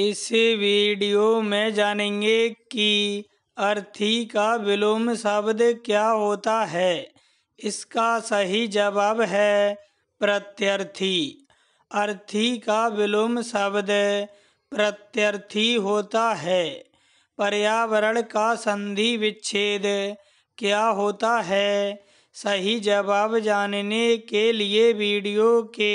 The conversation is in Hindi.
इस वीडियो में जानेंगे कि अर्थी का विलोम शब्द क्या होता है इसका सही जवाब है प्रत्यर्थी अर्थी का विलोम शब्द प्रत्यर्थी होता है पर्यावरण का संधि विच्छेद क्या होता है सही जवाब जानने के लिए वीडियो के